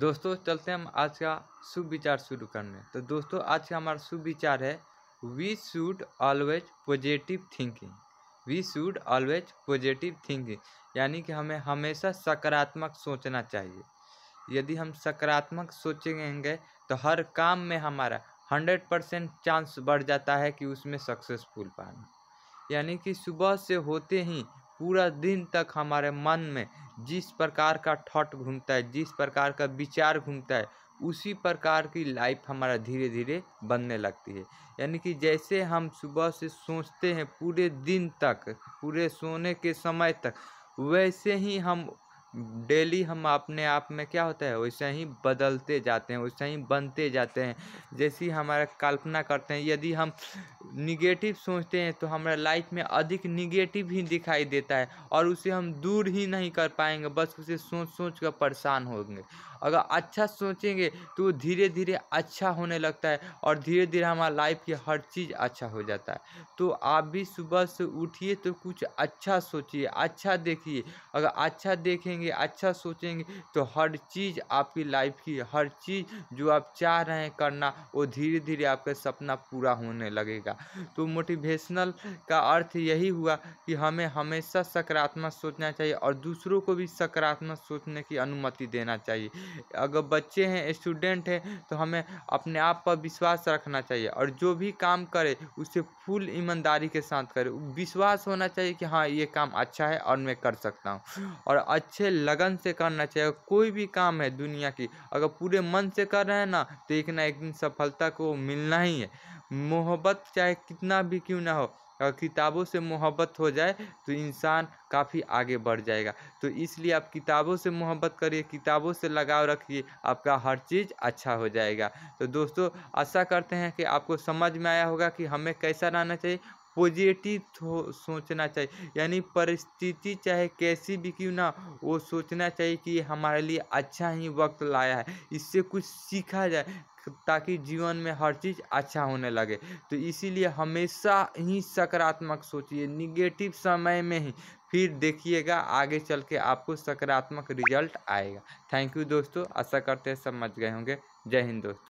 दोस्तों चलते हम आज का सुविचार शुरू करने तो दोस्तों आज का हमारा सुविचार है we should always positive thinking we should always positive thinking यानी कि हमें हमेशा सकारात्मक सोचना चाहिए यदि हम सकारात्मक सोचेंगे तो हर काम में हमारा हंड्रेड परसेंट चांस बढ़ जाता है कि उसमें सक्सेसफुल पाना यानी कि सुबह से होते ही पूरा दिन तक हमारे मन में जिस प्रकार का थॉट घूमता है जिस प्रकार का विचार घूमता है उसी प्रकार की लाइफ हमारा धीरे धीरे बनने लगती है यानी कि जैसे हम सुबह से सोचते हैं पूरे दिन तक पूरे सोने के समय तक वैसे ही हम डेली हम अपने आप में क्या होता है वैसे ही बदलते जाते हैं वैसे ही बनते जाते हैं जैसी हमारा कल्पना करते हैं यदि हम निगेटिव सोचते हैं तो हमारा लाइफ में अधिक निगेटिव ही दिखाई देता है और उसे हम दूर ही नहीं कर पाएंगे बस उसे सोच सोच कर परेशान होंगे अगर अच्छा सोचेंगे तो धीरे धीरे अच्छा होने लगता है और धीरे धीरे हमारा लाइफ की हर चीज़ अच्छा हो जाता है तो आप भी सुबह से उठिए तो कुछ अच्छा सोचिए अच्छा देखिए अगर अच्छा देखेंगे सोचेंगे अच्छा सोचेंगे तो हर चीज़ आपकी लाइफ की हर चीज़ जो आप चाह रहे हैं करना वो धीरे धीरे आपका सपना पूरा होने लगेगा तो मोटिवेशनल का अर्थ यही हुआ कि हमें हमेशा सकारात्मक सोचना चाहिए और दूसरों को भी सकारात्मक सोचने की अनुमति देना चाहिए अगर बच्चे हैं स्टूडेंट हैं तो हमें अपने आप पर विश्वास रखना चाहिए और जो भी काम करे उसे फुल ईमानदारी के साथ करे विश्वास होना चाहिए कि हाँ ये काम अच्छा है और मैं कर सकता हूँ और अच्छे लगन से करना चाहिए कोई भी काम है दुनिया की अगर पूरे मन से कर रहे हैं ना तो एक ना एक दिन सफलता को मिलना ही है मोहब्बत चाहे कितना भी क्यों ना हो अगर किताबों से मोहब्बत हो जाए तो इंसान काफ़ी आगे बढ़ जाएगा तो इसलिए आप किताबों से मोहब्बत करिए किताबों से लगाव रखिए आपका हर चीज़ अच्छा हो जाएगा तो दोस्तों आशा करते हैं कि आपको समझ में आया होगा कि हमें कैसा रहना चाहिए पॉजिटिव सोचना चाहिए यानी परिस्थिति चाहे कैसी भी क्यों ना वो सोचना चाहिए कि हमारे लिए अच्छा ही वक्त लाया है इससे कुछ सीखा जाए ताकि जीवन में हर चीज़ अच्छा होने लगे तो इसीलिए हमेशा ही सकारात्मक सोचिए निगेटिव समय में ही फिर देखिएगा आगे चल के आपको सकारात्मक रिजल्ट आएगा थैंक यू दोस्तों आशा करते समझ गए होंगे जय हिंद दोस्तों